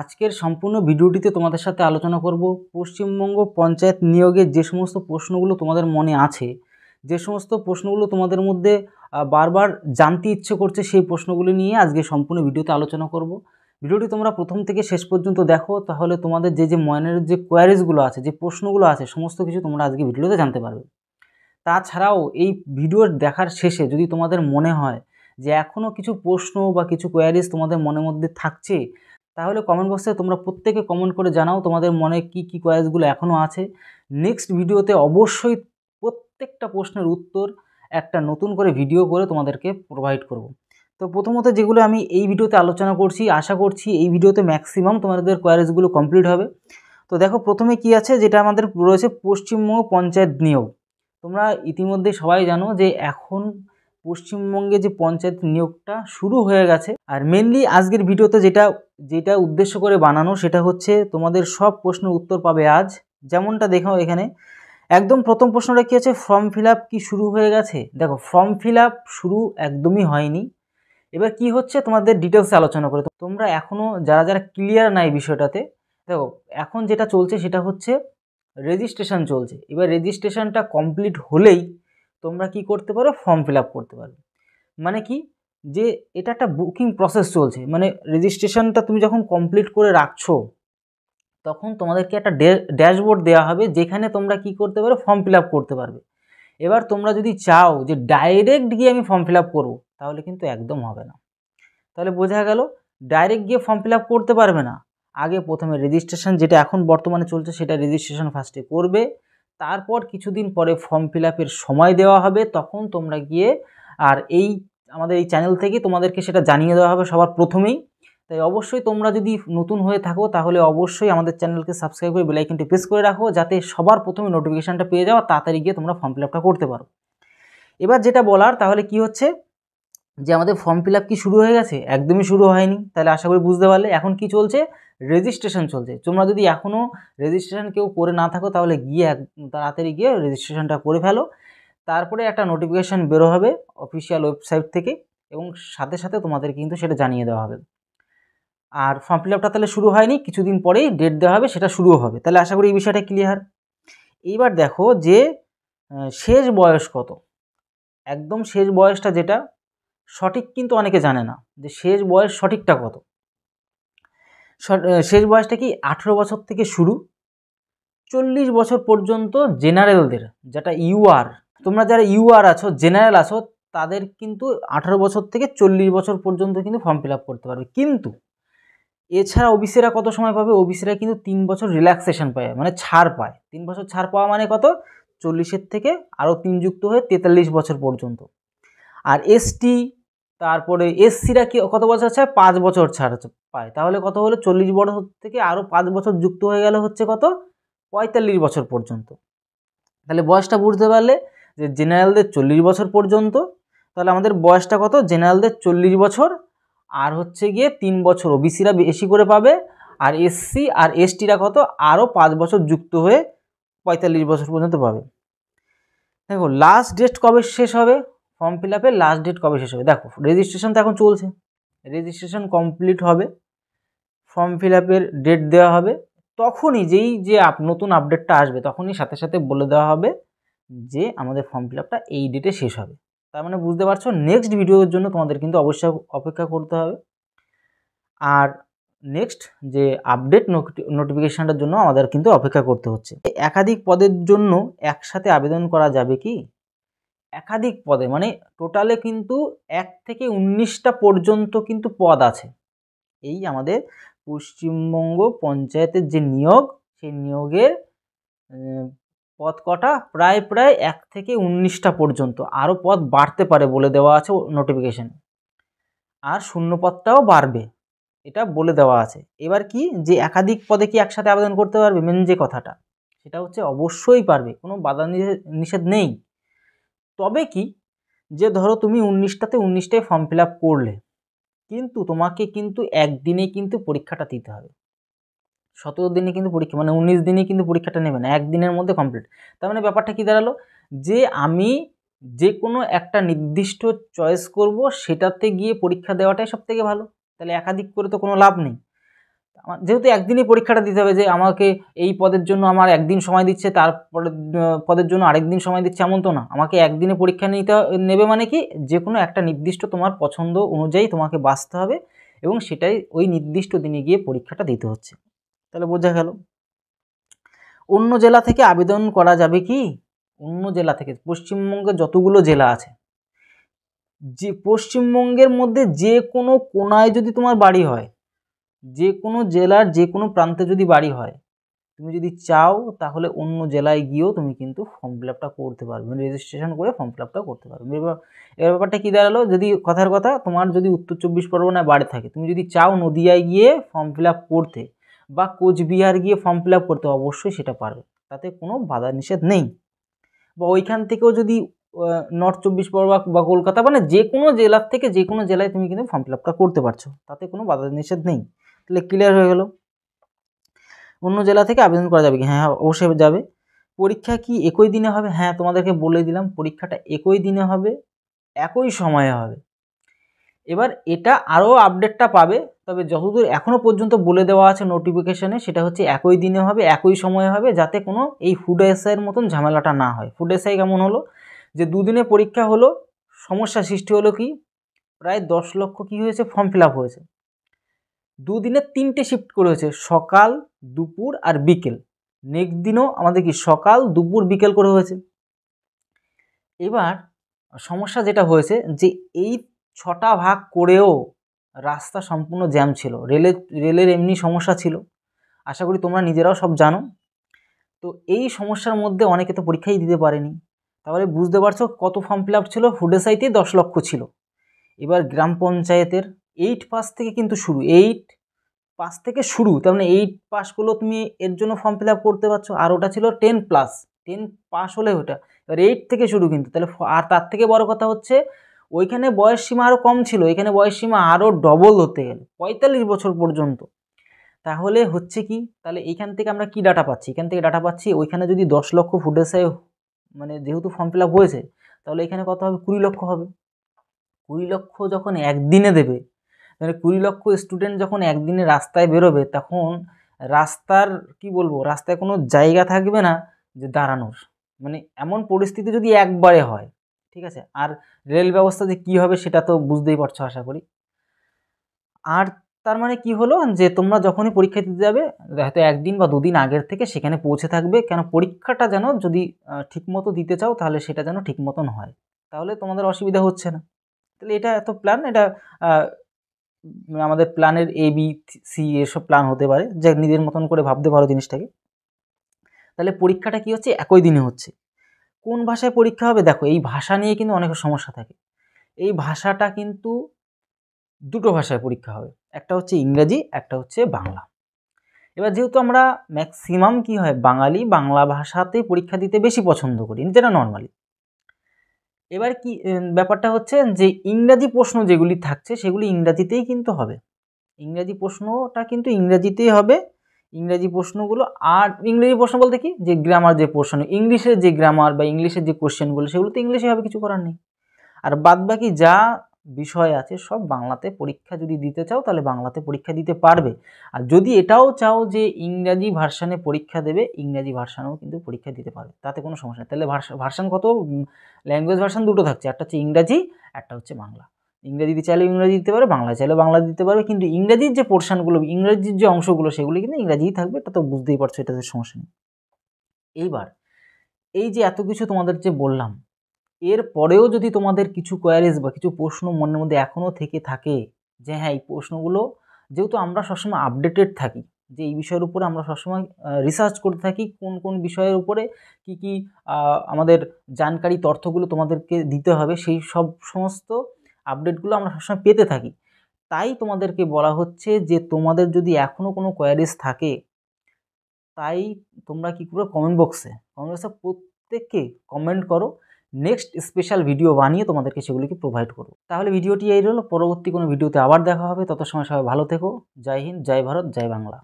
আজকের সম্পূর্ণ ভিডিওটিতে তোমাদের সাথে আলোচনা করব পশ্চিমবঙ্গ পঞ্চায়েত নিয়োগের যে সমস্ত প্রশ্নগুলো তোমাদের মনে আছে যে সমস্ত প্রশ্নগুলো তোমাদের মধ্যে বারবার জানতে ইচ্ছে করছে সেই প্রশ্নগুলি নিয়ে আজকে সম্পূর্ণ ভিডিওতে আলোচনা করব ভিডিওটি তোমরা প্রথম থেকে শেষ পর্যন্ত দেখো তাহলে তোমাদের যে যে ময়নের যে কোয়ারিজগুলো আছে যে প্রশ্নগুলো আছে সমস্ত কিছু তোমরা আজকে ভিডিওতে জানতে পারবে তাছাড়াও এই ভিডিওর দেখার শেষে যদি তোমাদের মনে হয় যে এখনও কিছু প্রশ্ন বা কিছু কোয়ারিজ তোমাদের মনের মধ্যে থাকছে তাহলে কমেন্ট বক্সে তোমরা প্রত্যেকে কমেন্ট করে জানাও তোমাদের মনে কি কি কয়েসগুলো এখনও আছে নেক্সট ভিডিওতে অবশ্যই প্রত্যেকটা প্রশ্নের উত্তর একটা নতুন করে ভিডিও করে তোমাদেরকে প্রোভাইড করব তো প্রথমত যেগুলো আমি এই ভিডিওতে আলোচনা করছি আশা করছি এই ভিডিওতে ম্যাক্সিমাম তোমাদের কোয়ারিজগুলো কমপ্লিট হবে তো দেখো প্রথমে কি আছে যেটা আমাদের রয়েছে পশ্চিমবঙ্গ পঞ্চায়েত নিয়োগ তোমরা ইতিমধ্যে সবাই জানো যে এখন পশ্চিমবঙ্গে যে পঞ্চায়েত নিয়োগটা শুরু হয়ে গেছে আর মেনলি আজকের ভিডিওতে যেটা যেটা উদ্দেশ্য করে বানানো সেটা হচ্ছে তোমাদের সব প্রশ্নের উত্তর পাবে আজ যেমনটা দেখো এখানে একদম প্রথম প্রশ্নটা কী আছে ফর্ম ফিল কি শুরু হয়ে গেছে দেখো ফর্ম ফিল শুরু একদমই হয়নি এবার কি হচ্ছে তোমাদের ডিটেলসে আলোচনা করে তোমরা এখনও যারা যারা ক্লিয়ার নাই বিষয়টাতে দেখো এখন যেটা চলছে সেটা হচ্ছে রেজিস্ট্রেশন চলছে এবার রেজিস্ট্রেশনটা কমপ্লিট হলেই তোমরা কি করতে পারো ফর্ম ফিল আপ করতে পারো মানে কি যে এটা একটা বুকিং প্রসেস চলছে মানে রেজিস্ট্রেশনটা তুমি যখন কমপ্লিট করে রাখছো তখন তোমাদেরকে একটা ড্যাশবোর্ড দেওয়া হবে যেখানে তোমরা কি করতে পারো ফর্ম ফিল আপ করতে পারবে এবার তোমরা যদি চাও যে ডাইরেক্ট গিয়ে আমি ফর্ম ফিল আপ করবো তাহলে কিন্তু একদম হবে না তাহলে বোঝা গেল ডাইরেক্ট গিয়ে ফর্ম ফিল আপ করতে পারবে না আগে প্রথমে রেজিস্ট্রেশন যেটা এখন বর্তমানে চলছে সেটা রেজিস্ট্রেশন ফার্স্টে করবে তারপর কিছুদিন পরে ফর্ম ফিল সময় দেওয়া হবে তখন তোমরা গিয়ে আর এই আমাদের এই চ্যানেল থেকে তোমাদেরকে সেটা জানিয়ে দেওয়া হবে সবার প্রথমেই তাই অবশ্যই তোমরা যদি নতুন হয়ে থাকো তাহলে অবশ্যই আমাদের চ্যানেলকে সাবস্ক্রাইব করে বেলাইকনটি প্রেস করে রাখো যাতে সবার প্রথমে নোটিফিকেশানটা পেয়ে যাও তাড়াতাড়ি গিয়ে তোমরা ফর্ম ফিল করতে পারো এবার যেটা বলার তাহলে কি হচ্ছে যে আমাদের ফর্ম ফিল কি শুরু হয়ে গেছে একদমই শুরু হয়নি তাহলে আশা করি বুঝতে পারলে এখন কি চলছে রেজিস্ট্রেশন চলছে তোমরা যদি এখনও রেজিস্ট্রেশন কেউ করে না থাকো তাহলে গিয়ে তাড়াতাড়ি গিয়ে রেজিস্ট্রেশনটা করে ফেলো তারপরে একটা নোটিফিকেশান বেরো হবে অফিসিয়াল ওয়েবসাইট থেকে এবং সাথে সাথে তোমাদের কিন্তু সেটা জানিয়ে দেওয়া হবে আর ফর্ম ফিল আপটা তাহলে শুরু হয়নি কিছুদিন পরেই ডেট দেওয়া হবে সেটা শুরু হবে তাহলে আশা করি এই বিষয়টা ক্লিয়ার এইবার দেখো যে শেষ বয়স কত একদম শেষ বয়সটা যেটা সঠিক কিন্তু অনেকে জানে না যে শেষ বয়স সঠিকটা কত শেষ বয়সটা কি আঠেরো বছর থেকে শুরু চল্লিশ বছর পর্যন্ত জেনারেলদের যেটা ইউআর তোমরা যারা ইউআর আছো জেনারেল আছো তাদের কিন্তু আঠেরো বছর থেকে চল্লিশ বছর পর্যন্ত কিন্তু ফর্ম ফিল করতে পারবে কিন্তু এছাড়া ওবিসিরা কত সময় পাবে ওবিসিরা কিন্তু তিন বছর রিল্যাক্সেশন পায় মানে ছাড় পায় তিন বছর ছাড় পাওয়া মানে কত চল্লিশের থেকে আরও তিন যুক্ত হয়ে তেতাল্লিশ বছর পর্যন্ত আর এসটি তারপরে এসসিরা কি কত বছর আছে পাঁচ বছর ছাড় পায় তাহলে কত হলো চল্লিশ বছর থেকে আরও পাঁচ বছর যুক্ত হয়ে গেলে হচ্ছে কত পঁয়তাল্লিশ বছর পর্যন্ত তাহলে বয়সটা বুঝতে পারলে যে জেনারেলদের চল্লিশ বছর পর্যন্ত তাহলে আমাদের বয়সটা কত জেনারেলদের চল্লিশ বছর আর হচ্ছে গিয়ে তিন বছর ওবিসিরা বেশি করে পাবে আর এসসি আর এসটিরা কত আরও পাঁচ বছর যুক্ত হয়ে পঁয়তাল্লিশ বছর পর্যন্ত পাবে দেখো লাস্ট ডেট কবে শেষ হবে ফর্ম ফিল আপের লাস্ট ডেট কবে শেষ হবে দেখো রেজিস্ট্রেশন তো এখন চলছে রেজিস্ট্রেশন কমপ্লিট হবে ফর্ম ফিল আপের ডেট দেওয়া হবে তখনই যেই যে আপ নতুন আপডেটটা আসবে তখনই সাথে সাথে বলে দেওয়া হবে যে আমাদের ফর্ম ফিল আপটা এই ডেটে শেষ হবে তার মানে বুঝতে পারছো নেক্সট ভিডিওর জন্য তোমাদের কিন্তু অবশ্যই অপেক্ষা করতে হবে আর নেক্সট যে আপডেট নোটিফিকেশানটার জন্য আমাদের কিন্তু অপেক্ষা করতে হচ্ছে একাধিক পদের জন্য একসাথে আবেদন করা যাবে কি একাধিক পদে মানে টোটালে কিন্তু এক থেকে উনিশটা পর্যন্ত কিন্তু পদ আছে এই আমাদের পশ্চিমবঙ্গ পঞ্চায়েতের যে নিয়োগ সেই নিয়োগের পদ কটা প্রায় প্রায় এক থেকে উনিশটা পর্যন্ত আরও পদ বাড়তে পারে বলে দেওয়া আছে নোটিফিকেশানে আর শূন্য পদটাও বাড়বে এটা বলে দেওয়া আছে এবার কি যে একাধিক পদে কি একসাথে আবেদন করতে পারবে মেন যে কথাটা সেটা হচ্ছে অবশ্যই পারবে কোনো বাধা নিষেধ নেই তবে কি যে ধরো তুমি উনিশটাতে উনিশটায় ফর্ম ফিল করলে কিন্তু তোমাকে কিন্তু একদিনে কিন্তু পরীক্ষাটা দিতে হবে সতেরো দিনে কিন্তু পরীক্ষা মানে উনিশ দিনে কিন্তু পরীক্ষাটা নেবে না একদিনের মধ্যে কমপ্লিট তার মানে ব্যাপারটা কী দাঁড়ালো যে আমি যে কোনো একটা নির্দিষ্ট চয়েস করব সেটাতে গিয়ে পরীক্ষা দেওয়াটাই সবথেকে ভালো তাহলে একাধিক করে তো কোনো লাভ নেই যেহেতু একদিনই পরীক্ষাটা দিতে হবে যে আমাকে এই পদের জন্য আমার একদিন সময় দিচ্ছে তার পদের জন্য আরেক দিন সময় দিচ্ছে এমন তো না আমাকে একদিনে পরীক্ষা নিতে নেবে মানে কি যে কোনো একটা নির্দিষ্ট তোমার পছন্দ অনুযায়ী তোমাকে বাঁচতে হবে এবং সেটাই ওই নির্দিষ্ট দিনে গিয়ে পরীক্ষাটা দিতে হচ্ছে তাহলে বোঝা গেল অন্য জেলা থেকে আবেদন করা যাবে কি অন্য জেলা থেকে পশ্চিমবঙ্গের যতগুলো জেলা আছে যে পশ্চিমবঙ্গের মধ্যে যে কোনো কোনায় যদি তোমার বাড়ি হয় যে কোনো জেলার যে কোনো প্রান্তে যদি বাড়ি হয় তুমি যদি চাও তাহলে অন্য জেলায় গিয়েও তুমি কিন্তু ফর্ম ফিল আপটা করতে পারবে রেজিস্ট্রেশন মানে করে ফর্ম ফিল আপটা করতে পারবে এবার এর ব্যাপারটা কী দাঁড়ালো যদি কথার কথা তোমার যদি উত্তর চব্বিশ পরগনায় বাড়ি থাকে তুমি যদি চাও নদিয়ায় গিয়ে ফর্ম ফিল আপ করতে বা কোচবিহার গিয়ে ফর্ম ফিল আপ করতে অবশ্যই সেটা পারবে তাতে কোনো বাধা নিষেধ নেই বা ওইখান থেকেও যদি নর্থ চব্বিশ পরগনা বা কলকাতা মানে যে কোনো জেলার থেকে যে কোনো জেলায় তুমি কিন্তু ফর্ম ফিল আপটা করতে পারছো তাতে কোনো বাধা নিষেধ নেই তাহলে ক্লিয়ার হয়ে গেল অন্য জেলা থেকে আবেদন করা যাবে কি হ্যাঁ, হ্যাঁ অবশ্যই যাবে পরীক্ষা কি একই দিনে হবে হ্যাঁ তোমাদেরকে বলে দিলাম পরীক্ষাটা একই দিনে হবে একই সময়ে হবে এবার এটা আরও আপডেটটা পাবে তবে যতদূর এখনও পর্যন্ত বলে দেওয়া আছে নোটিফিকেশানে সেটা হচ্ছে একই দিনে হবে একই সময়ে হবে যাতে কোনো এই ফুড এসআইয়ের মতন ঝামেলাটা না হয় ফুড এসআই কেমন হলো যে দুদিনে পরীক্ষা হলো সমস্যা সৃষ্টি হলো কি প্রায় দশ লক্ষ কি হয়েছে ফর্ম ফিল হয়েছে দুদিনে তিনটে শিফট করে হয়েছে সকাল দুপুর আর বিকেল নেক্সট দিনও আমাদের কি সকাল দুপুর বিকেল করে হয়েছে এবার সমস্যা যেটা হয়েছে যে এই ছটা ভাগ করেও রাস্তা সম্পূর্ণ জ্যাম ছিল রেলের রেলের এমনি সমস্যা ছিল আশা করি তোমরা নিজেরাও সব জানো তো এই সমস্যার মধ্যে অনেকে তো পরীক্ষাই দিতে পারেনি তাহলে বুঝতে পারছো কত ফর্ম ফিল আপ ছিল হুডে সাইতে দশ লক্ষ ছিল এবার গ্রাম পঞ্চায়েতের এইট পাস থেকে কিন্তু শুরু এইট পাস থেকে শুরু তার মানে এইট পাস করলেও তুমি এর জন্য ফর্ম ফিল করতে পারছো আর ওটা ছিল টেন প্লাস টেন পাস হলে ওটা এবার এইট থেকে শুরু কিন্তু তাহলে আর তার থেকে বড় কথা হচ্ছে ওইখানে বয়স সীমা আরও কম ছিল এখানে বয়স সীমা আরও ডবল হতে গেল পঁয়তাল্লিশ বছর পর্যন্ত তাহলে হচ্ছে কি তাহলে এখান থেকে আমরা কি ডাটা পাচ্ছি এখান থেকে ডাটা পাচ্ছি ওইখানে যদি দশ লক্ষ ফুটেজে মানে যেহেতু ফর্ম ফিল হয়েছে তাহলে এখানে কত হবে কুড়ি লক্ষ হবে কুড়ি লক্ষ যখন একদিনে দেবে তাহলে কুড়ি লক্ষ স্টুডেন্ট যখন একদিনে রাস্তায় বেরোবে তখন রাস্তার কি বলবো রাস্তায় কোনো জায়গা থাকবে না যে দাঁড়ানোর মানে এমন পরিস্থিতি যদি একবারে হয় ঠিক আছে আর রেল ব্যবস্থা যে কী হবে সেটা তো বুঝতেই পারছো আশা করি আর তার মানে কি হলো যে তোমরা যখনই পরীক্ষা দিতে যাবে হয়তো একদিন বা দুদিন আগের থেকে সেখানে পৌঁছে থাকবে কেন পরীক্ষাটা যেন যদি ঠিকমতো দিতে চাও তাহলে সেটা যেন ঠিক মতন হয় তাহলে তোমাদের অসুবিধা হচ্ছে না তাহলে এটা এত প্ল্যান এটা মানে আমাদের প্ল্যানের এ বি সি এসব প্ল্যান হতে পারে যে নিজের মতন করে ভাবতে পারো জিনিসটাকে তাহলে পরীক্ষাটা কি হচ্ছে একই দিনে হচ্ছে কোন ভাষায় পরীক্ষা হবে দেখো এই ভাষা নিয়ে কিন্তু অনেক সমস্যা থাকে এই ভাষাটা কিন্তু দুটো ভাষায় পরীক্ষা হবে একটা হচ্ছে ইংরেজি একটা হচ্ছে বাংলা এবার যেহেতু আমরা ম্যাক্সিমাম কি হয় বাঙালি বাংলা ভাষাতে পরীক্ষা দিতে বেশি পছন্দ করি যেটা নর্মালি এবার কি ব্যাপারটা হচ্ছে যে ইংরাজি প্রশ্ন যেগুলি থাকছে সেগুলি ইংরাজিতেই কিন্তু হবে ইংরাজি প্রশ্নটা কিন্তু ইংরাজিতেই হবে ইংরাজি প্রশ্নগুলো আর ইংরেজি প্রশ্ন বলতে কি যে গ্রামার যে প্রশ্ন ইংলিশের যে গ্রামার বা ইংলিশের যে কোশ্চেনগুলো সেগুলো তো ইংলিশে হবে কিছু করার নেই আর বাদবাকি যা বিষয় আছে সব বাংলাতে পরীক্ষা যদি দিতে চাও তাহলে বাংলাতে পরীক্ষা দিতে পারবে আর যদি এটাও চাও যে ইংরাজি ভার্সানে পরীক্ষা দেবে ইংরাজি ভার্সানেও কিন্তু পরীক্ষা দিতে পারবে তাতে কোনো সমস্যা নেই তাহলে ভার্সান কত ল্যাঙ্গুয়েজ ভার্সান দুটো থাকছে একটা হচ্ছে ইংরাজি একটা হচ্ছে বাংলা ইংরাজিতে চাইলে ইংরাজি দিতে পারবে বাংলা চাইলে বাংলা দিতে পারবে কিন্তু ইংরাজির যে পোর্শানগুলো ইংরাজির যে অংশগুলো সেগুলো কিন্তু ইংরাজিই থাকবে এটা তো বুঝতেই পারছো এটাতে সমস্যা নেই এইবার এই যে এত কিছু তোমাদের যে বললাম এর পরেও যদি তোমাদের কিছু কোয়ারিজ বা কিছু প্রশ্ন মনের মধ্যে এখনও থেকে থাকে যে হ্যাঁ এই প্রশ্নগুলো যেহেতু আমরা সবসময় আপডেটেড থাকি যে এই বিষয়ের উপরে আমরা সবসময় রিসার্চ করতে থাকি কোন কোন বিষয়ের উপরে কি কি আমাদের জানকারি তথ্যগুলো তোমাদেরকে দিতে হবে সেই সব সমস্ত আপডেটগুলো আমরা সবসময় পেতে থাকি তাই তোমাদেরকে বলা হচ্ছে যে তোমাদের যদি এখনও কোনো কোয়ারিজ থাকে তাই তোমরা কী করবে কমেন্ট বক্সে কমেন্ট বক্সে প্রত্যেককে কমেন্ট করো নেক্সট স্পেশাল ভিডিও বানিয়ে তোমাদেরকে সেগুলিকে প্রোভাইড করবো তাহলে ভিডিওটি এই রইল পরবর্তী কোনো ভিডিওতে আবার দেখা হবে তত সময় সবাই ভালো থেকো জয় হিন্দ জয় ভারত জয় বাংলা